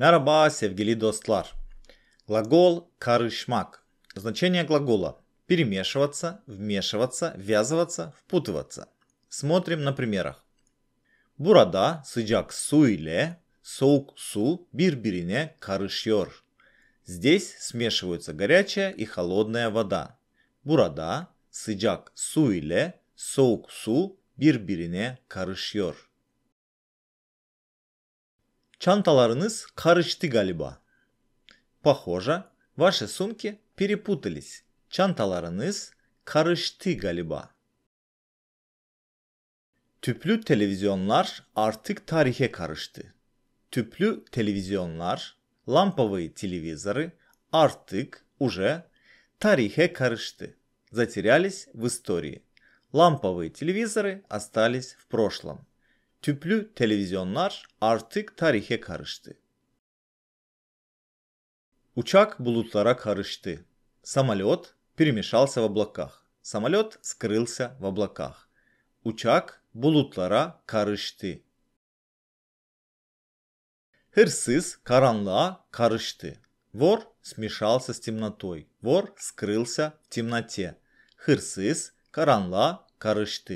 Merhaba sevgили dostlar. Глагол карышмак. Значение глагола перемешиваться, вмешиваться, ввязываться, впутываться. Смотрим на примерах. Бурада sıcak суиле соук су бирбирине birbirine Здесь смешиваются горячая и холодная вода. Бурада sıcak суиле соук су бирбирине birbirine Чанталарınız karıştı galiba. Похоже, ваши сумки перепутались. Çantalarınız karıştı galiba. Tüplü televizyonlar artık tarihe karıştı. Tüplü televizyonlar, ламповые телевизоры artık уже tarihe karıştı. Затерялись в истории. Ламповые телевизоры остались в прошлом tüplü televizyonlar artık tarihe karıştı. Uçak bulutlara карышты. Самолет перемешался в облаках. Самолет скрылся в облаках. Uçak bulutlara karıştı. Hırsız karanlığa karıştı. Вор смешался с темнотой. Вор скрылся в темноте. Hırsız karanlığa karıştı.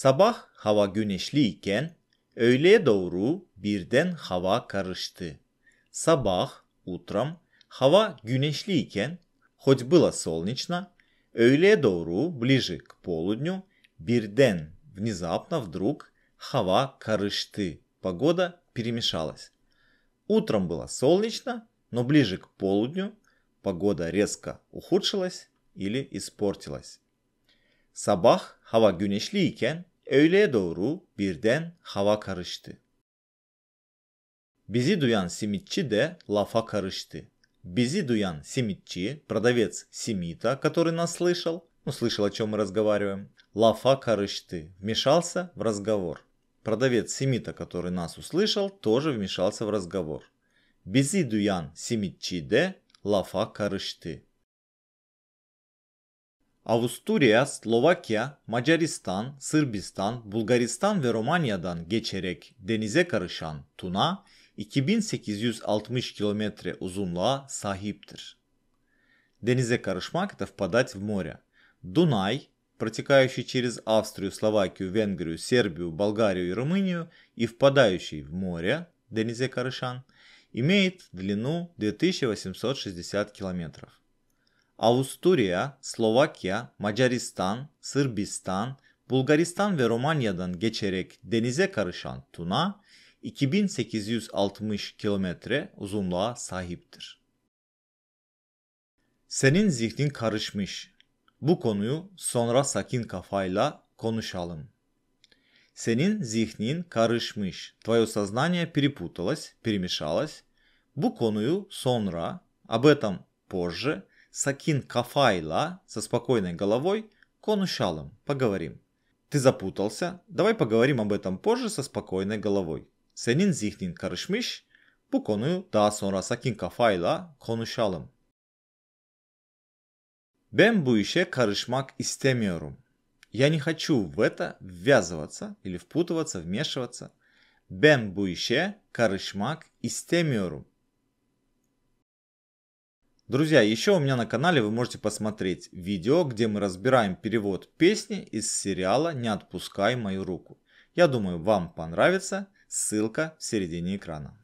Sabah hava güneşli öğleye doğru birden hava karıştı. Sabah, утром, hava güneşli хоть было солнечно, öğleye doğru, ближе к полудню, birden, внезапно, вдруг, hava karıştı. Погода перемешалась. Утром было солнечно, но ближе к полудню погода резко ухудшилась или испортилась. Sabah hava güneşliyken öğleye doğru birden hava karıştı. Bizi duyan simitçi de лафа karıştı. Бизи дуян Симитчи, продавец Симита, который нас слышал, услышал, ну, о чем мы разговариваем, лафа карышты, вмешался в разговор. Продавец Симита, который нас услышал, тоже вмешался в разговор. Бизи дуян Симитчи де лафа карышты. Avusturya, Slovakya, Macaristan, Sırbistan, Bulgaristan ve Romanya'dan geçerek denize karışan Tuna 2860 kilometre uzunluğa sahiptir. Денизе Карышмак – это впадать в море. Дунай, протекающий через Австрию, Словакию, Венгрию, Сербию, Болгарию и Румынию и впадающий в море, Денизе Карышан, имеет длину 2860 километров. Avusturya, Slovakya, Macaristan, Sırbistan, Bulgaristan ve Romanya'dan geçerek denize karışan Tuna 2860 kilometre uzunluğa sahiptir. Senin zihnin karışmış. Bu konuyu sonra sakin kafayla konuşalım. Senin зихнин karışmış. Твое сознание перепуталось, перемешалось. Bu konuyu sonra, об этом позже Сакин Кафайла со спокойной головой Конушалом поговорим. Ты запутался, давай поговорим об этом позже со спокойной головой. Сенин зихнин карышмиш, bu konuyu daha sonra Sakin Kafa'yla konuşalım. Ben bu işe karışmak istemiyorum. Я не хочу в это ввязываться или впутываться, вмешиваться. Ben bu işe karışmak istemiyorum. Друзья, еще у меня на канале вы можете посмотреть видео, где мы разбираем перевод песни из сериала «Не отпускай мою руку». Я думаю, вам понравится. Ссылка в середине экрана.